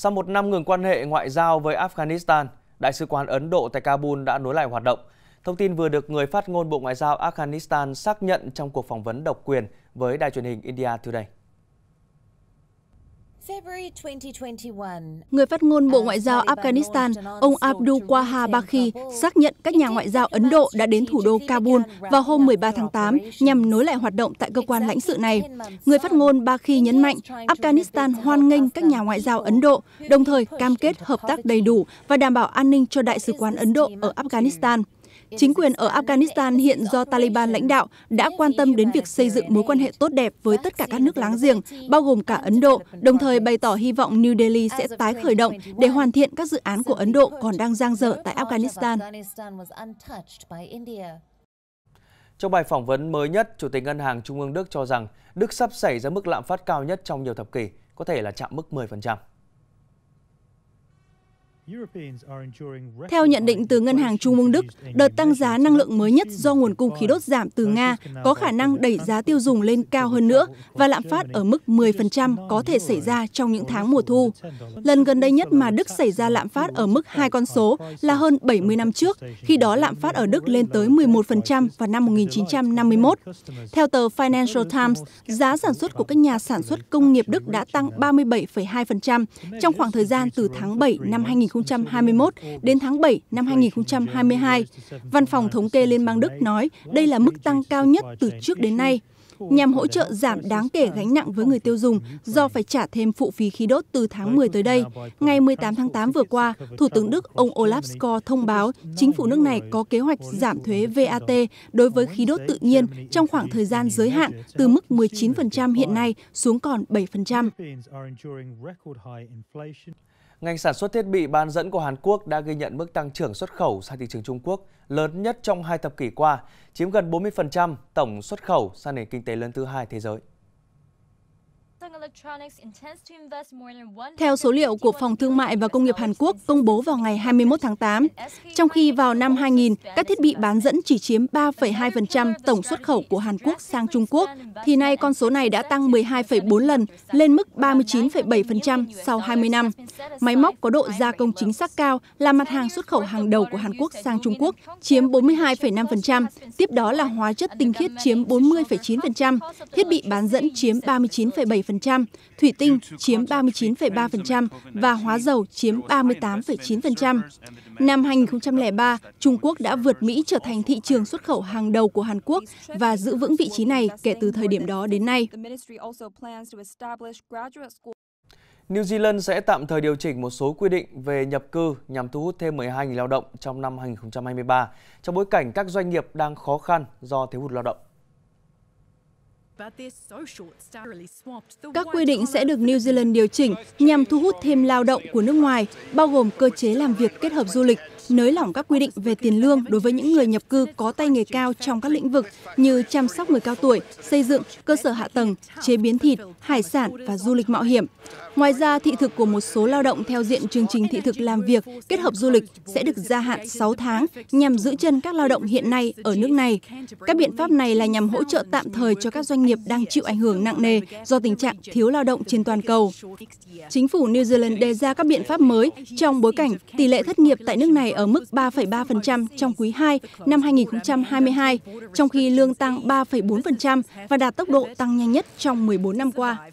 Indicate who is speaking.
Speaker 1: Sau một năm ngừng quan hệ ngoại giao với Afghanistan, Đại sứ quán Ấn Độ tại Kabul đã nối lại hoạt động. Thông tin vừa được người phát ngôn Bộ Ngoại giao Afghanistan xác nhận trong cuộc phỏng vấn độc quyền với đài truyền hình India Today.
Speaker 2: Người phát ngôn Bộ Ngoại giao Afghanistan, ông Abdul
Speaker 1: Wahab Bakhi, xác nhận
Speaker 2: các nhà ngoại giao Ấn Độ đã đến thủ đô Kabul vào hôm 13 tháng 8 nhằm nối lại hoạt động tại cơ quan lãnh sự này. Người phát ngôn Bakhi nhấn mạnh Afghanistan hoan nghênh các nhà ngoại giao Ấn Độ, đồng thời cam kết hợp tác đầy đủ và đảm bảo an ninh cho Đại sứ quán Ấn Độ ở Afghanistan. Chính quyền ở Afghanistan hiện do Taliban lãnh đạo đã quan tâm đến việc xây dựng mối quan hệ tốt đẹp với tất cả các nước láng giềng, bao gồm cả Ấn Độ, đồng thời bày tỏ hy vọng New Delhi sẽ tái khởi động để hoàn thiện các dự án của Ấn Độ còn đang giang dở tại Afghanistan.
Speaker 1: Trong bài phỏng vấn mới nhất, Chủ tịch Ngân hàng Trung ương Đức cho rằng Đức sắp xảy ra mức lạm phát cao nhất trong nhiều thập kỷ, có thể là chạm mức 10%.
Speaker 2: Theo nhận định từ Ngân hàng Trung ương Đức, đợt tăng giá năng lượng mới nhất do nguồn cung khí đốt giảm từ Nga có khả năng đẩy giá tiêu dùng lên cao hơn nữa và lạm phát ở mức 10% có thể xảy ra trong những tháng mùa thu. Lần gần đây nhất mà Đức xảy ra lạm phát ở mức hai con số là hơn 70 năm trước, khi đó lạm phát ở Đức lên tới 11% vào năm 1951. Theo tờ Financial Times, giá sản xuất của các nhà sản xuất công nghiệp Đức đã tăng 37,2% trong khoảng thời gian từ tháng 7 năm 2020 2021 đến tháng 7 năm 2022. Văn phòng Thống kê Liên bang Đức nói đây là mức tăng cao nhất từ trước đến nay nhằm hỗ trợ giảm đáng kể gánh nặng với người tiêu dùng do phải trả thêm phụ phí khí đốt từ tháng 10 tới đây. Ngày 18 tháng 8 vừa qua, Thủ tướng Đức ông Olaf Scholz thông báo chính phủ nước này có kế hoạch giảm thuế VAT đối với khí đốt tự nhiên trong khoảng thời gian giới hạn từ mức 19% hiện nay xuống còn 7%.
Speaker 1: Ngành sản xuất thiết bị bán dẫn của Hàn Quốc đã ghi nhận mức tăng trưởng xuất khẩu sang thị trường Trung Quốc lớn nhất trong hai thập kỷ qua, chiếm gần 40% tổng xuất khẩu sang nền kinh tế lớn thứ hai thế giới.
Speaker 2: Theo số liệu của Phòng Thương mại và Công nghiệp Hàn Quốc công bố vào ngày 21 tháng 8, trong khi vào năm 2000, các thiết bị bán dẫn chỉ chiếm 3,2% tổng xuất khẩu của Hàn Quốc sang Trung Quốc, thì nay con số này đã tăng 12,4 lần, lên mức 39,7% sau 20 năm. Máy móc có độ gia công chính xác cao là mặt hàng xuất khẩu hàng đầu của Hàn Quốc sang Trung Quốc, chiếm 42,5%, tiếp đó là hóa chất tinh khiết chiếm 40,9%, thiết bị bán dẫn chiếm 39,7%. 37,7%, thủy tinh chiếm 39,3% và hóa dầu chiếm 38,9%. Năm 2003, Trung Quốc đã vượt Mỹ trở thành thị trường xuất khẩu hàng đầu của Hàn Quốc và giữ vững vị trí này kể từ thời điểm
Speaker 1: đó đến nay. New Zealand sẽ tạm thời điều chỉnh một số quy định về nhập cư nhằm thu hút thêm 12.000 lao động trong năm 2023, trong bối cảnh các doanh nghiệp đang khó khăn do thiếu hụt lao động.
Speaker 2: Các quy định sẽ được New Zealand điều chỉnh nhằm thu hút thêm lao động của nước ngoài, bao gồm cơ chế làm việc kết hợp du lịch nới lỏng các quy định về tiền lương đối với những người nhập cư có tay nghề cao trong các lĩnh vực như chăm sóc người cao tuổi, xây dựng, cơ sở hạ tầng, chế biến thịt, hải sản và du lịch mạo hiểm. Ngoài ra, thị thực của một số lao động theo diện chương trình thị thực làm việc kết hợp du lịch sẽ được gia hạn 6 tháng nhằm giữ chân các lao động hiện nay ở nước này. Các biện pháp này là nhằm hỗ trợ tạm thời cho các doanh nghiệp đang chịu ảnh hưởng nặng nề do tình trạng thiếu lao động trên toàn cầu. Chính phủ New Zealand đề ra các biện pháp mới trong bối cảnh tỷ lệ thất nghiệp tại nước này ở mức 3,3% trong quý 2 năm 2022, trong khi lương tăng 3,4% và đạt tốc độ tăng nhanh nhất trong 14 năm qua.